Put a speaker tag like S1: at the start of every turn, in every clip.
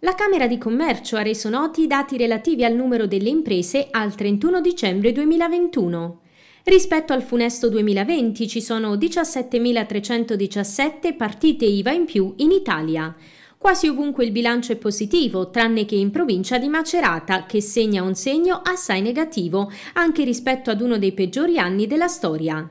S1: La Camera di Commercio ha reso noti i dati relativi al numero delle imprese al 31 dicembre 2021. Rispetto al funesto 2020 ci sono 17.317 partite IVA in più in Italia. Quasi ovunque il bilancio è positivo, tranne che in provincia di Macerata, che segna un segno assai negativo, anche rispetto ad uno dei peggiori anni della storia.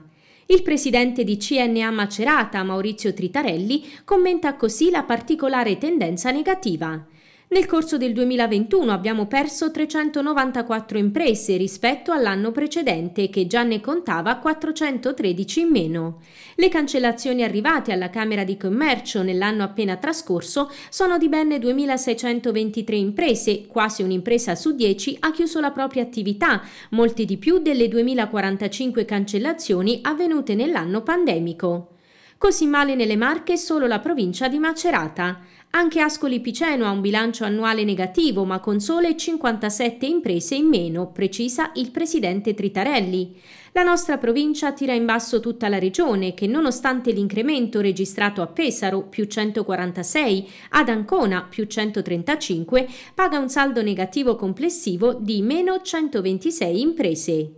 S1: Il presidente di CNA Macerata, Maurizio Tritarelli, commenta così la particolare tendenza negativa. Nel corso del 2021 abbiamo perso 394 imprese rispetto all'anno precedente che già ne contava 413 in meno. Le cancellazioni arrivate alla Camera di Commercio nell'anno appena trascorso sono di ben 2623 imprese, quasi un'impresa su 10 ha chiuso la propria attività, molte di più delle 2045 cancellazioni avvenute nell'anno pandemico. Così male nelle Marche solo la provincia di Macerata. Anche Ascoli Piceno ha un bilancio annuale negativo, ma con sole 57 imprese in meno, precisa il presidente Tritarelli. La nostra provincia tira in basso tutta la regione, che nonostante l'incremento registrato a Pesaro, più 146, ad Ancona, più 135, paga un saldo negativo complessivo di meno 126 imprese.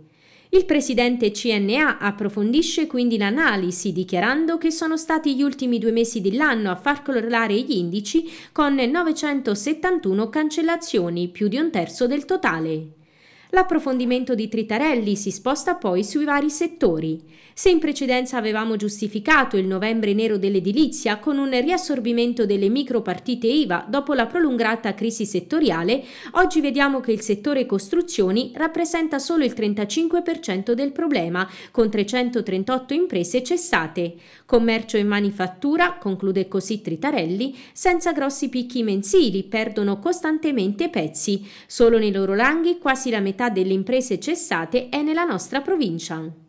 S1: Il presidente CNA approfondisce quindi l'analisi dichiarando che sono stati gli ultimi due mesi dell'anno a far colorare gli indici con 971 cancellazioni, più di un terzo del totale. L'approfondimento di Tritarelli si sposta poi sui vari settori. Se in precedenza avevamo giustificato il novembre nero dell'edilizia con un riassorbimento delle micropartite IVA dopo la prolungata crisi settoriale, oggi vediamo che il settore costruzioni rappresenta solo il 35% del problema, con 338 imprese cessate. Commercio e manifattura, conclude così Tritarelli, senza grossi picchi mensili perdono costantemente pezzi. Solo nei loro ranghi quasi la metà metà delle imprese cessate è nella nostra provincia.